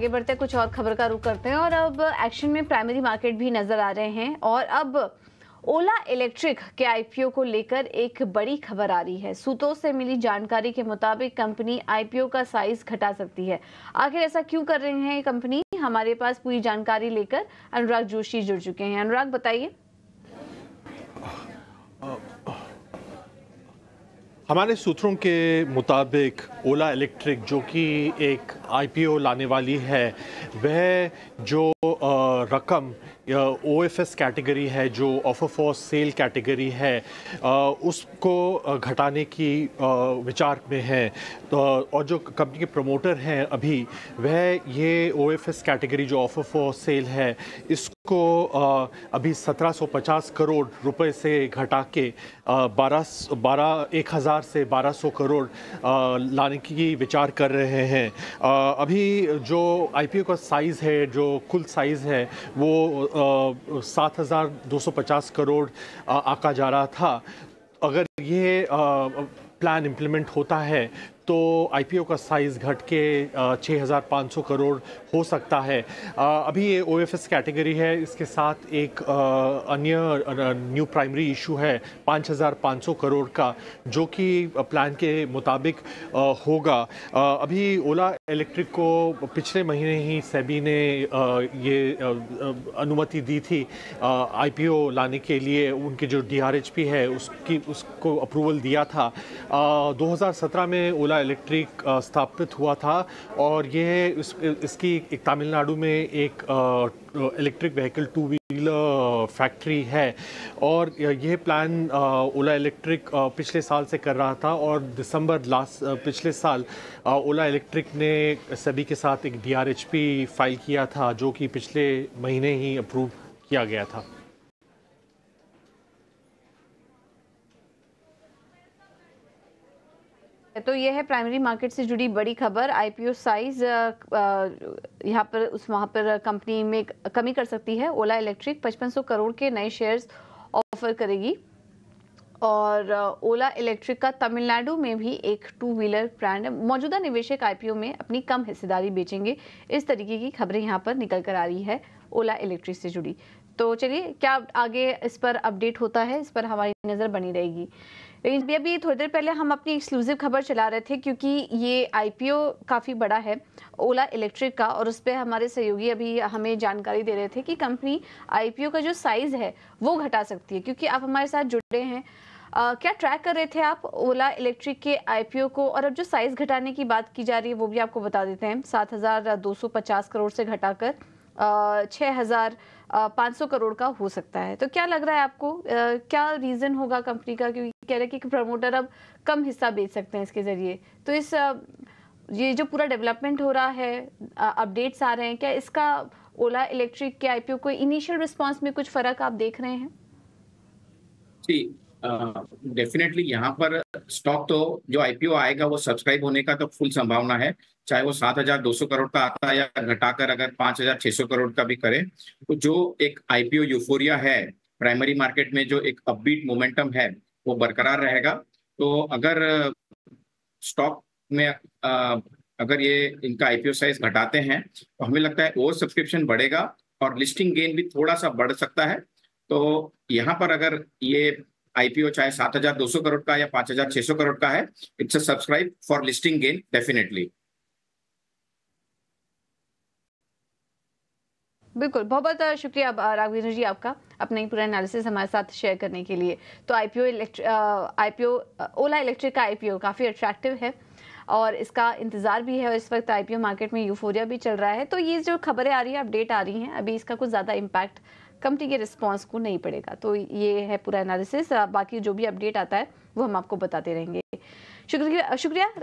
आगे बढ़ते हैं कुछ और खबर का रुख करते हैं और अब एक्शन में प्राइमरी मार्केट भी नजर आ रहे हैं और अब ओला इलेक्ट्रिक के आईपीओ को लेकर एक बड़ी खबर आ रही है सूत्रों से मिली जानकारी के मुताबिक कंपनी आईपीओ का साइज घटा सकती है आखिर ऐसा क्यों कर रहे हैं कंपनी हमारे पास पूरी जानकारी लेकर अनुराग जोशी जुड़ चुके हैं अनुराग बताइए हमारे सूत्रों के मुताबिक ओला इलेक्ट्रिक जो कि एक आईपीओ लाने वाली है वह जो रकम ओ एफ एस कैटेगरी है जो ऑफर फॉर सेल कैटेगरी है उसको घटाने की विचार में है तो और जो कंपनी के प्रमोटर हैं अभी वह ये ओ एफ एस कैटेगरी जो ऑफर फॉर सेल है इस को अभी 1750 करोड़ रुपए से घटा के बारह बारह एक हज़ार से 1200 करोड़ लाने की विचार कर रहे हैं अभी जो आईपीओ का साइज़ है जो कुल साइज़ है वो 7250 करोड़ आका जा रहा था अगर ये प्लान इम्प्लीमेंट होता है तो आईपीओ का साइज़ घट के छः हज़ार पाँच सौ करोड़ हो सकता है अभी ये ओ एफ एस कैटेगरी है इसके साथ एक अन्य न्यू प्राइमरी इशू है पाँच हज़ार पाँच सौ करोड़ का जो कि प्लान के मुताबिक होगा अभी ओला इलेक्ट्रिक को पिछले महीने ही सेबी ने ये अनुमति दी थी आईपीओ लाने के लिए उनके जो डीआरएचपी है उसकी उसको अप्रूवल दिया था 2017 में ओला मुंद्रा इलेक्ट्रिक स्थापित हुआ था और ये इस, इसकी एक तमिलनाडु में एक electric vehicle two wheeler factory है और यह प्लान ओला इलेक्ट्रिक पिछले साल से कर रहा था और दिसंबर लास्ट पिछले साल ओला इलेक्ट्रिक ने सभी के साथ एक डीआरएचपी फाइल किया था जो कि पिछले महीने ही अप्रूव किया गया था तो ये है प्राइमरी मार्केट से जुड़ी बड़ी खबर आईपीओ साइज यहाँ पर उस वहाँ पर कंपनी में कमी कर सकती है ओला इलेक्ट्रिक 5500 करोड़ के नए शेयर्स ऑफर करेगी और ओला इलेक्ट्रिक का तमिलनाडु में भी एक टू व्हीलर ब्रांड मौजूदा निवेशक आईपीओ में अपनी कम हिस्सेदारी बेचेंगे इस तरीके की खबरें यहाँ पर निकल कर आ रही है ओला इलेक्ट्रिक से जुड़ी तो चलिए क्या आगे इस पर अपडेट होता है इस पर हमारी नज़र बनी रहेगी लेकिन अभी थोड़ी देर पहले हम अपनी एक्सक्लूसिव खबर चला रहे थे क्योंकि ये आईपीओ काफ़ी बड़ा है ओला इलेक्ट्रिक का और उस पर हमारे सहयोगी अभी हमें जानकारी दे रहे थे कि कंपनी आईपीओ का जो साइज़ है वो घटा सकती है क्योंकि आप हमारे साथ जुड़े हैं आ, क्या ट्रैक कर रहे थे आप ओला इलेक्ट्रिक के आई को और अब जो साइज़ घटाने की बात की जा रही है वो भी आपको बता देते हैं सात करोड़ से घटा छः पाँच सौ करोड़ का हो सकता है तो क्या लग रहा है आपको क्या रीज़न होगा कंपनी का क्योंकि कह रहे हैं कि प्रमोटर अब कम हिस्सा बेच सकते हैं इसके ज़रिए तो इस ये जो पूरा डेवलपमेंट हो रहा है अपडेट्स आ रहे हैं क्या इसका ओला इलेक्ट्रिक के आई को इनिशियल रिस्पांस में कुछ फर्क आप देख रहे हैं जी डेफिनेटली uh, यहाँ पर स्टॉक तो जो आईपीओ आएगा वो सब्सक्राइब होने का तो फुल संभावना है चाहे वो सात हजार दो सौ करोड़ का आता है या घटाकर अगर पांच हजार छह सौ करोड़ का भी करे तो जो एक आईपीओ यूफोरिया है प्राइमरी मार्केट में जो एक अपबीट मोमेंटम है वो बरकरार रहेगा तो अगर स्टॉक में अगर ये इनका आईपीओ साइज घटाते हैं तो हमें लगता है ओवर सब्सक्रिप्शन बढ़ेगा और लिस्टिंग गेन भी थोड़ा सा बढ़ सकता है तो यहाँ पर अगर ये आईपीओ चाहे सात हजार दो सौ करोड़ का या पांच हजार छह सौ करोड़ का है it's a subscribe for listing gain definitely बिल्कुल बहुत बहुत शुक्रिया राघवेंद्र जी आपका अपना ही पूरा एनालिसिस हमारे साथ शेयर करने के लिए तो आईपीओ आईपीओ ओला इलेक्ट्रिक का आईपीओ काफ़ी अट्रैक्टिव है और इसका इंतज़ार भी है और इस वक्त आईपीओ मार्केट में यूफोरिया भी चल रहा है तो ये जो खबरें आ रही हैं अपडेट आ रही हैं अभी इसका कुछ ज़्यादा इम्पैक्ट कंपनी के रिस्पॉन्स को नहीं पड़ेगा तो ये है पूरा एनालिसिस बाकी जो भी अपडेट आता है वो हम आपको बताते रहेंगे शुक्रिया शुक्रिया